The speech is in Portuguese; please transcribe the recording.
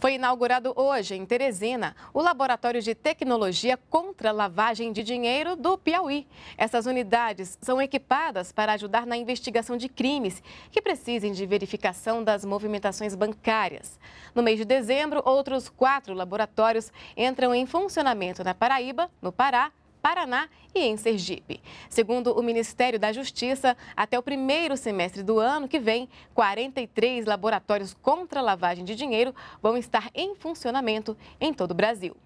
Foi inaugurado hoje, em Teresina, o Laboratório de Tecnologia contra Lavagem de Dinheiro do Piauí. Essas unidades são equipadas para ajudar na investigação de crimes que precisem de verificação das movimentações bancárias. No mês de dezembro, outros quatro laboratórios entram em funcionamento na Paraíba, no Pará, Paraná e em Sergipe. Segundo o Ministério da Justiça, até o primeiro semestre do ano que vem, 43 laboratórios contra lavagem de dinheiro vão estar em funcionamento em todo o Brasil.